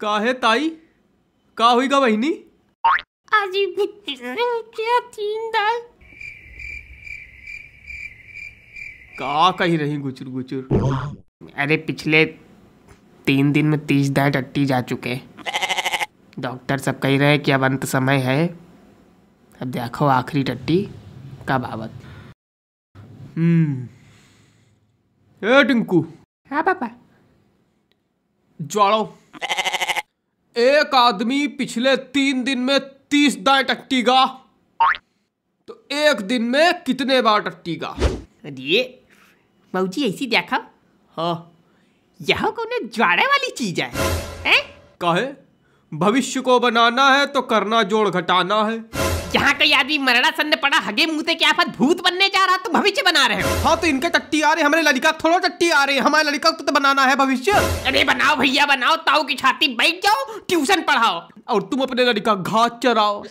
काहे ताई का हुई का बहनी क्या तीन का कही रही गुचुर गुचुर अरे पिछले तीन दिन में तीस दाय टट्टी जा चुके डॉक्टर सब कह रहे कि अब अंत समय है अब देखो आखिरी टट्टी कब आवत हम्म टिंकू हाँ पापा ज्वाड़ो एक आदमी पिछले तीन दिन में तीस दाएं टट्टीगा तो एक दिन में कितने बार टट्टीगा अरे मऊजी ऐसी देखा हाँ यह कोनो ज्वाड़े वाली चीज है कहे भविष्य को बनाना है तो करना जोड़ घटाना है यहाँ कई आदमी मरड़ा सन्न पड़ा हगे मुँहते क्या आफत भूत बनने जा रहा तुम भविष्य बना रहे हो हाँ तो इनके टट्टी आ रहे हमारे लड़का थोड़ा टट्टी आ रहे है हमारे लड़का तो, तो बनाना है भविष्य अरे बनाओ भैया बनाओ ताऊ की छाती बैठ जाओ ट्यूशन पढ़ाओ और तुम अपने लड़का घास चराओ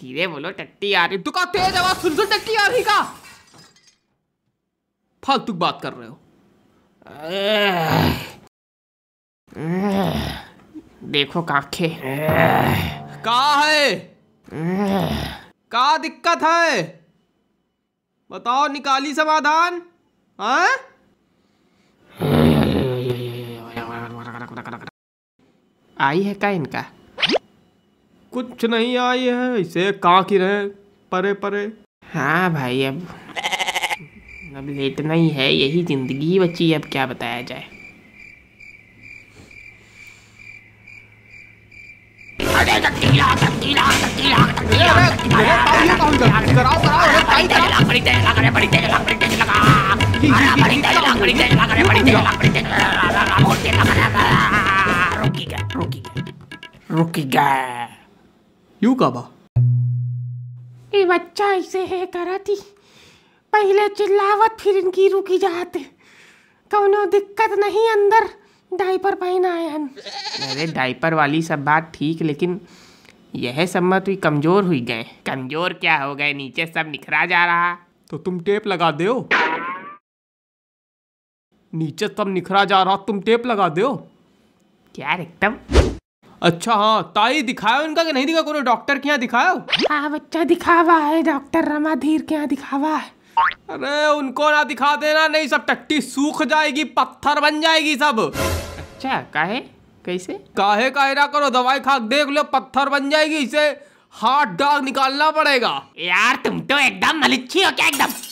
धीरे बोलो टट्टी आ रही तू का तेज आवाज सुन सुन टट्टी आ रही का फालतू बात कर रहे हो देखो काखे का है का दिक्कत है बताओ निकाली समाधान हाँ? आई है क्या इनका कुछ नहीं आई है इसे कहाँ की रहे परे परे हाँ भाई अब अब लेट ही है यही जिंदगी बची अब क्या बताया जाए अरे ये बच्चा ऐसे है कराती पहले चिल्लावत फिर इनकी रुकी जाते कौनो दिक्कत नहीं अंदर डाइपर पहना है अरे डाइपर वाली सब बात ठीक लेकिन यह सम्मत भी कमजोर हुई गए कमजोर क्या हो गए नीचे सब निखरा जा रहा तो तुम टेप लगा दो नीचे सब निखरा जा रहा तुम टेप लगा दो क्या एकदम अच्छा हाँ ताई दिखाया उनका कि नहीं दिखा डॉक्टर के यहाँ दिखाया हाँ बच्चा दिखावा है डॉक्टर रमाधीर के यहाँ दिखावा है अरे उनको ना दिखा देना नहीं सब टट्टी सूख जाएगी पत्थर बन जाएगी सब अच्छा कहे कैसे काहे कायरा करो दवाई खा देख लो पत्थर बन जाएगी इसे हाथ डाग निकालना पड़ेगा यार तुम तो एकदम मलिच्छी हो क्या एकदम